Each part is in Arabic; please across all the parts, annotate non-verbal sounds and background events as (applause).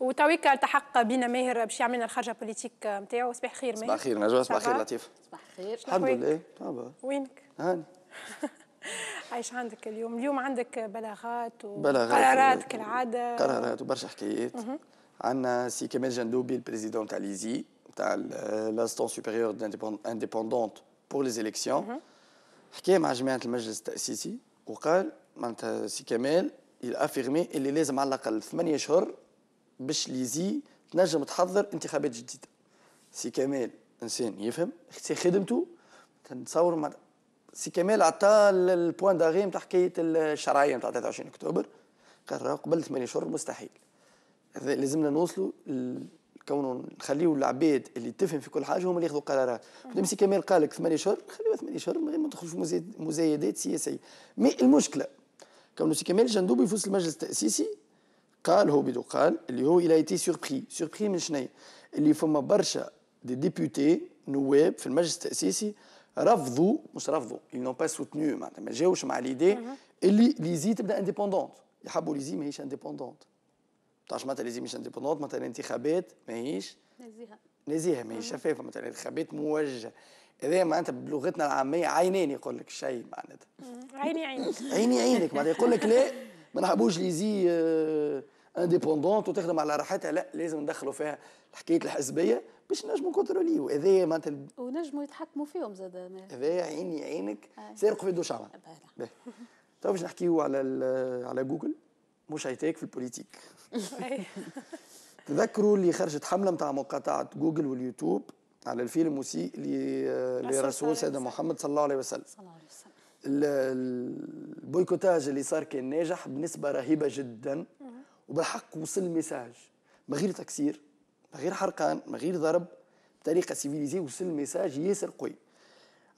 وتويك التحق بنا ماهر باش يعمل لنا الخرجه بوليتيك نتاعو صباح الخير ماهر صباح الخير نجوى صباح الخير لطيف صباح الخير الحمد لله وينك؟ هاني (laughs) عايش عندك اليوم اليوم عندك بلاغات وقرارات كالعاده قرارات وبرشا حكايات عندنا سي كمال جندوبي البريزيدون تاع ليزي تاع لاستون سوبيريور انديبوندونت بور لي زيليكسيون حكى مع جماعه المجلس التاسيسي وقال معناتها سي كمال يل افيرمي اللي لازم على الاقل ثمانية اشهر باش ليزي تنجم تحضر انتخابات جديده سي كمال انسان يفهم سي خدمته نتصور معناتها سي كمال عطى البوان داغي نتاع حكايه الشرعيه نتاع 23 اكتوبر قال قبل 8 شهور مستحيل لازمنا نوصلوا كونه نخليو العباد اللي تفهم في كل حاجه هما اللي ياخذوا قرارات مادام سي كمال قال لك 8 شهور خليوها 8 شهور من غير ما ندخلوا في مزايدات سياسيه مي المشكله كونه سي كمال جندوب يفوز المجلس التاسيسي قال هو بدو قال اللي هو الى ايتي سوربري سوربري من شنو اللي فما برشا دي ديبوتي نواب في المجلس التاسيسي رفضوا مش رفضوا اي نون با soutenu معناتها ما جاوش مع ليدي اللي ليزي تبدا انديبوندونت يحبوا ليزي ماهيش انديبوندونت تعرفش معناتها ليزي مش انديبوندونت معناتها الانتخابات ماهيش نزيهه نزيهه ماهيش شفافه معناتها الانتخابات موجهه هذا معناتها بلغتنا العاميه عينين يقول لك الشيء معناتها عيني عينك عيني عينك معناتها يقول لك لا ما نحبوش ليزي آه انديبوندونت وتخدم على راحتها لا لازم ندخلوا فيها حكايه الحزبيه باش نجموا كونتروليو هذايا معناتها ونجموا يتحكموا فيهم زاد هذايا عيني عينك سارق في دوش عمل تو باش نحكيو على على جوجل مش هيتاك في البوليتيك (laughs) تذكروا اللي خرجت حمله نتاع مقاطعه جوجل واليوتيوب على الفيلم المسيء لرسول سيدنا محمد صلى الله عليه وسلم صلى الله عليه وسلم البويكوتاج اللي صار كان ناجح بنسبه رهيبه جدا وبالحق وصل ميساج من غير تكسير من غير حرقان من غير ضرب بطريقه سيفيليزي وصل ميساج ياسر قوي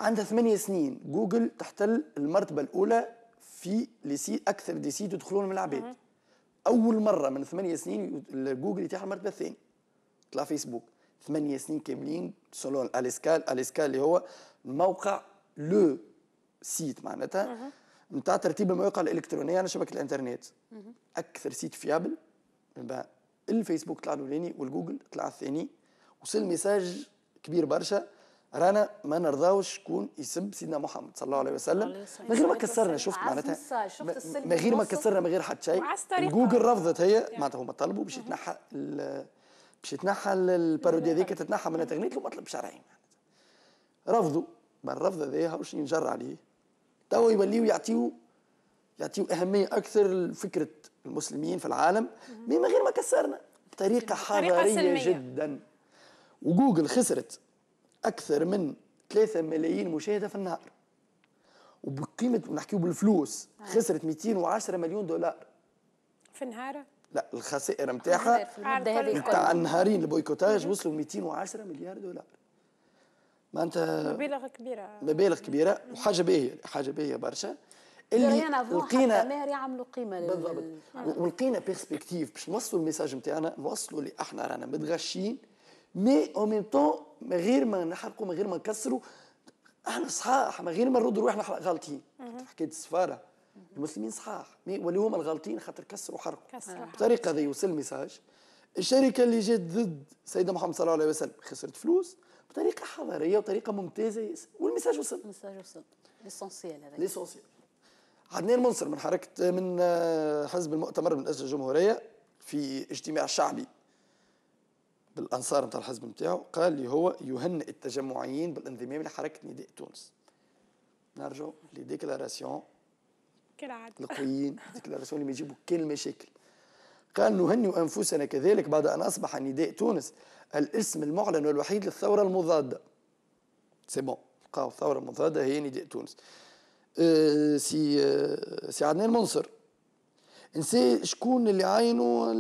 عندها ثمانية سنين جوجل تحتل المرتبه الاولى في لسي اكثر دي سيت يدخلون من العباد اول مره من ثمانية سنين جوجل يتيح المرتبه الثانيه طلع فيسبوك ثمانية سنين كاملين سولون اليسكال اليسكال اللي هو الموقع لو سيت معناتها نتاع ترتيب المواقع الالكترونيه على يعني شبكه الانترنت اكثر سيت فيابل الفيسبوك طلع الاولاني والجوجل طلع الثاني وصل ميساج كبير برشا رانا ما نرضاوش شكون يسب سيدنا محمد صلى الله عليه وسلم من غير ما كسرنا شفت معناتها من غير ما كسرنا من غير حتى شيء جوجل رفضت هي معناتها هما طلبوا باش يتنحى باش يتنحى البارودي هذيك تتنحى من الانترنت له مطلب شرعي رفضوا ما الرفض هذايا هاوش ينجر عليه توا يوليو يعطيو يعطيو اهميه اكثر لفكره المسلمين في العالم من غير ما كسرنا بطريقه حضاريه سلمية. جدا وجوجل خسرت اكثر من 3 ملايين مشاهده في النهار وبقيمه نحكيو بالفلوس آه. خسرت 210 مليون دولار في النهار لا الخسائر نتاعها آه، نتاع النهارين البويكوتاج وصلوا 210 مليار دولار معناتها مبالغ كبيره مبالغ كبيره وحاجه باهيه حاجه باهيه برشا اللي لقينا ماهر يعملوا قيمه بالضبط ولقينا بيرسبكتيف باش نوصلوا الميساج نتاعنا نوصلوا اللي احنا رانا متغشين مي او ميم طون من غير ما نحرقوا من غير ما نكسروا احنا صحاح من غير ما نردوا روحنا غالطين حكايه السفاره المسلمين صحاح مي ولاو هما الغالطين خاطر كسروا وحرقوا آه. بالطريقه هذه وصل الميساج الشركه اللي جات ضد سيدنا محمد صلى الله عليه وسلم خسرت فلوس بطريقه حضاريه وطريقه ممتازه ياسر والمساج وصل المساج وصل ليسونسيال هذا ليسونسيال عدنان منصر من حركه من آه، حزب المؤتمر من اجل الجمهوريه في اجتماع شعبي بالانصار نتاع الحزب نتاعو قال لي هو يهنئ التجمعيين بالانضمام لحركه نداء تونس نرجو لي ديكلاراسيون كالعاده القويين (laughs) ديكلاراسيون اللي ما يجيبوا كل المشاكل قال نهنئ أنفسنا كذلك بعد أن أصبح نداء تونس الاسم المعلن والوحيد للثورة المضادة سي بون لقاو الثورة المضادة هي نداء تونس سي euh, سي euh, عدنان منصر نسي شكون اللي عاينوا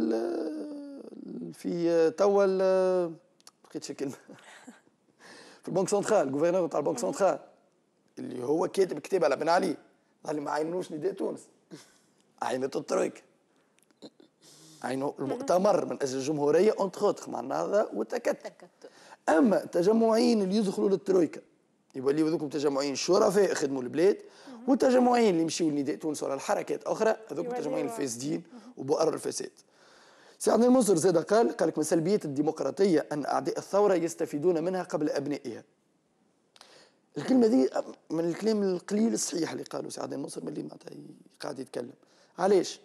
في توا بقيت الكلمة (laughs) في البنك سنترال الجوفرنور تاع البنك سنترال اللي هو كاتب كتاب على بن علي قال لي ما عينوش نداء تونس عينت الترويكه عينو المؤتمر من اجل الجمهوريه اونت اوتر معناها هذا اما التجمعين اللي يدخلوا للترويكا يوليو ذوكم تجمعين شرفاء خدموا البلاد والتجمعين اللي يمشيوا لنداء تونس ولا الحركات اخرى هذوك تجمعين الفاسدين وبؤر الفساد سي عدنان المنصر زاد قال قال لك من سلبيات الديمقراطيه ان اعداء الثوره يستفيدون منها قبل ابنائها الكلمه دي من الكلام القليل الصحيح اللي قاله سعد عدنان المنصر ملي معناتها قاعد يتكلم علاش؟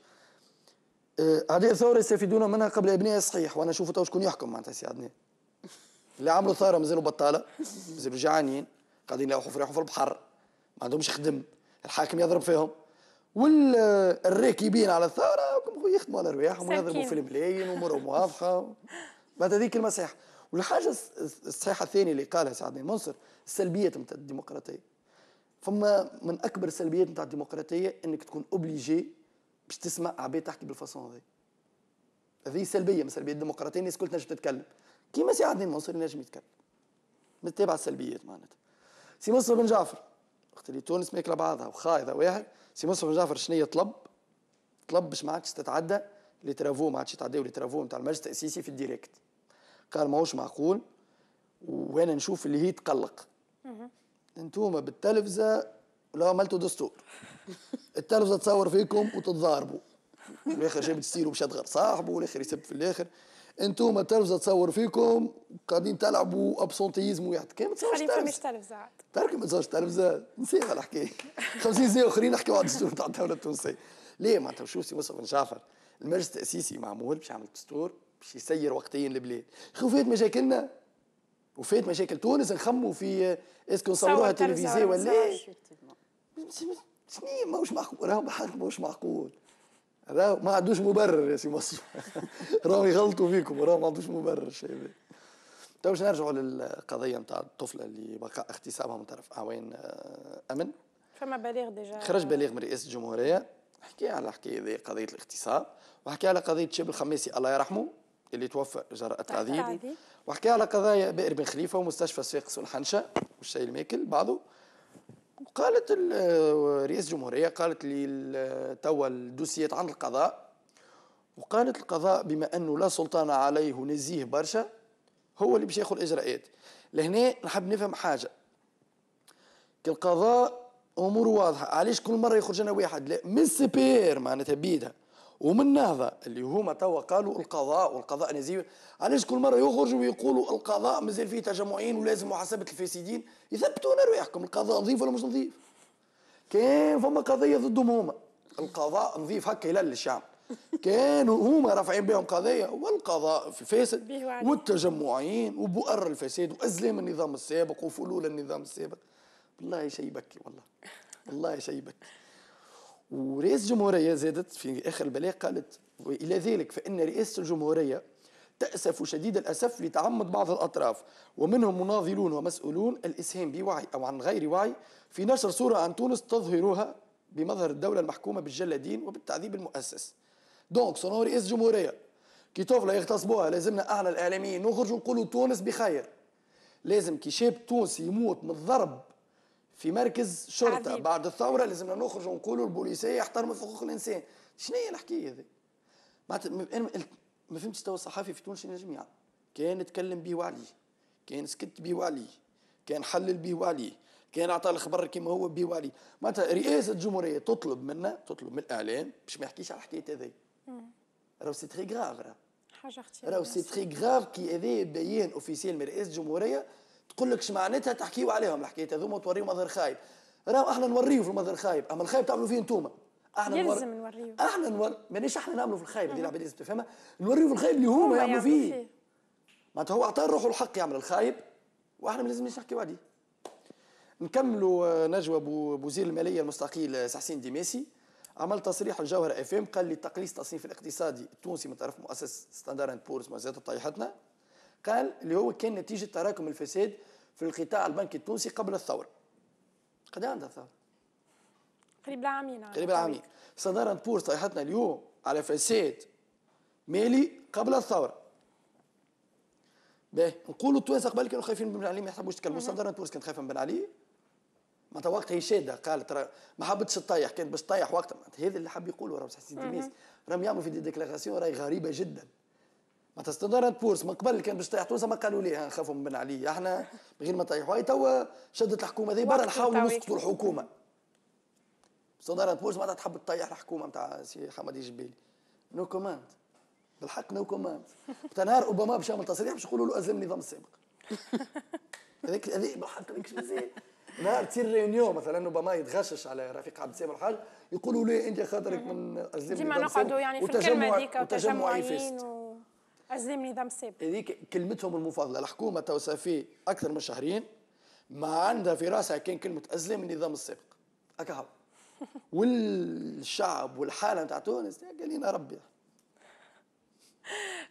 هذه الثوره يستفيدون منها قبل ابنائها صحيح وانا اشوف تو شكون يحكم معناتها سي عدنان اللي عملوا ثوره مازالوا بطاله مازالوا جعانين قاعدين يلوحوا في في البحر ما عندهمش خدم الحاكم يضرب فيهم والراكبين على الثوره يخدموا على رواحهم ويضربوا في الملايين وامورهم واضحه معناتها هذيك كلمه صحيحه والحاجه الصحيحه الثانيه اللي قالها سي عدنان منصر السلبيات نتاع الديمقراطيه فما من اكبر السلبيات نتاع الديمقراطيه انك تكون اوبليجي باش تسمع عباد تحكي بالفاسون هذه هذه سلبيه من سلبيه الديمقراطيه الناس كلها تنجم تتكلم كيما سي عدنان المنصوري ينجم يتكلم متابع السلبيات معناتها سي مصطفى بن جعفر وقت اللي تونس ماكله بعضها وخايضه واحد سي مصطفى بن جعفر شنو طلب طلب باش ما عادش تتعدى لي ترافو ما عادش يتعداو لي ترافو نتاع المجلس التاسيسي في الديريكت قال ماهوش معقول وانا نشوف اللي هي تقلق انتوما بالتلفزه لو عملتوا دستور التلفزه تصور فيكم وتتضاربوا والاخر جابت تسيروا مش تغر صاحبه والاخر يسب في الاخر انتم التلفزه تصور فيكم قاعدين تلعبوا ابسونتيزم ويحد كان ما تصورش تلفزه تركي ما تصورش تلفزه نسيها الحكايه 50 سنه اخرين نحكيوا على الدستور تاع الدوله التونسيه ليه معناتها شو سي مصطفى بن جعفر المجلس التاسيسي معمول باش يعمل دستور باش يسير وقتيا البلاد خوفات مشاكلنا وفات مشاكل تونس نخموا في اسكو نصوروها تلفزيون ولا إيه؟ سنين ماهوش معقول راهو بالحق ماهوش معقول راهو ما عندوش مبرر يا سي مصر (laughs) راهو يغلطوا فيكم راهو ما عندوش مبرر الشيء هذا تو باش نرجعوا للقضيه نتاع الطفله اللي بقى اغتصابها من طرف اعوان آه، امن فما بليغ ديجا خرج بليغ من رئاسه الجمهوريه حكي على الحكايه هذه قضيه الاغتصاب وحكي على قضيه شاب الخميسي الله يرحمه اللي توفى جراء التعذيب وحكي على قضايا بئر بن خليفه ومستشفى صفاقس والحنشه والشاي الماكل بعضه قالت رئاسة الجمهورية قالت لي توا الدوسيات عند القضاء وقالت القضاء بما أنه لا سلطان عليه نزيه برشا هو اللي باش ياخذ الإجراءات لهنا نحب نفهم حاجة القضاء أمور واضحة علاش كل مرة يخرج لنا واحد لا من سبير معناتها بيدها ومن نهضه اللي هما توا قالوا القضاء والقضاء نزيه علاش كل مره يخرجوا ويقولوا القضاء مازال فيه تجمعين ولازم محاسبه الفاسدين يثبتون رواحكم القضاء نظيف ولا مش نظيف كان فما قضيه ضدهم هما القضاء نظيف هكا يلل الشعب كانوا هما رافعين بهم قضيه والقضاء في فاسد والتجمعين وبؤر الفساد وازلام النظام السابق وفلول النظام السابق والله شيء بكي والله والله شيء بكي ورئيس الجمهورية زادت في آخر البلاغ قالت وإلى ذلك فإن رئاسة الجمهورية تأسف شديد الأسف لتعمد بعض الأطراف ومنهم مناضلون ومسؤولون الإسهام بوعي أو عن غير وعي في نشر صورة عن تونس تظهرها بمظهر الدولة المحكومة بالجلادين وبالتعذيب المؤسس دونك سونو رئيس جمهورية كي طفلة يغتصبوها لازمنا أعلى الإعلاميين نخرجوا نقولوا تونس بخير لازم كي شاب تونسي يموت من الضرب في مركز شرطه عزيب. بعد الثوره لازمنا نخرج ونقولوا البوليسيه يحترموا حقوق الانسان شنو هي الحكايه هذه معناتها انا ما فهمتش توا الصحفي في تونس ينجم كان تكلم به وعليه كان سكت به وعليه كان حلل به وعليه كان اعطى الخبر كما هو به وعليه معناتها رئاسه الجمهوريه تطلب منا تطلب من الاعلام باش ما يحكيش على الحكاية هذه راهو سي تري غراف حاجه اختي راهو سي تري غراف كي هذا بيان اوفيسيال من رئيس الجمهوريه تقول لك معناتها تحكيو عليهم الحكايه هذوما وتوريو مظهر خايب راهو احنا نوريو في المظهر الخايب اما الخايب تعملوا فيه انتوما احنا يلزم نور... نوريو احنا نور مانيش احنا نعملوا في الخايب اللي العباد لازم تفهمها نوريو في الخايب اللي هما يعملوا فيه معناتها هو اعطى روحه الحق يعمل الخايب واحنا ما لازمناش نحكيو عليه نكملوا آه، نجوى بوزير الماليه المستقيل آه، سحسين ديميسي عمل تصريح الجوهر اف ام قال لي تقليص التصنيف الاقتصادي التونسي من طرف مؤسسه ستاندرد بورس مازالت طيحتنا قال اللي هو كان نتيجه تراكم الفساد في القطاع البنكي التونسي قبل الثوره قد إيه عندها الثوره قريب لعامين قريب لعامين صدارة بور صيحتنا اليوم على فساد مالي قبل الثوره باهي نقولوا التوانسه قبل كانوا خايفين من بن علي ما يحبوش يتكلموا صدارة تونس كانت خايفه من بن علي معناتها وقتها هي شاده قالت ترى ما حبتش تطيح كانت باش تطيح وقتها هذا اللي حب يقوله راه حسين تلميس راهم يعملوا في دي ديكلاراسيون راهي غريبه جدا معناتها استدارات بورس من قبل كان باش تطيح تونس ما قالوا لي آه، خافوا من بن علي احنا من غير ما طيحوا هي توا شدت الحكومه ذي برا نحاولوا نسقطوا الحكومه استدارت بورس معناتها تحب تطيح الحكومه نتاع سي حمدي جبيل نو كوماند بالحق نو كوماند (laughs) نهار اوباما باش يعمل تصريح باش يقولوا له ازم النظام السابق (laughs) هذيك هذيك بالحق هذيك مزيان نهار تصير ريونيون مثلا اوباما يتغشش على رفيق عبد السلام الحاج يقولوا له انت خاطرك من ازم النظام السابق ديما نقعدوا يعني في الكلمه هذيك وتجمعين, وتجمعين الزام نظام ثابت هذيك كلمتهم المفضله الحكومه تو صافي اكثر من شهرين ما عندها في راسها كان كلمه ازلام النظام السابق اكهو (laughs) والشعب والحاله نتاع تونس قال لنا ربي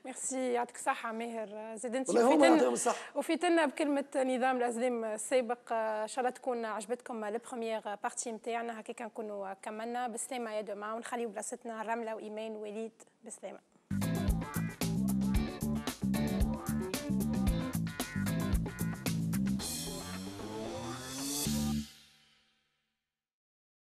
ميرسي يعطيك الصحة ماهر زاد انت وفيتنا وفيتنا بكلمة نظام الأزلام السابق إن شاء الله تكون عجبتكم البروميير بارتي نتاعنا هكاك نكونوا كملنا بالسلامة يا دوما ونخليو بلاصتنا رملة وإيمان وليد بالسلامة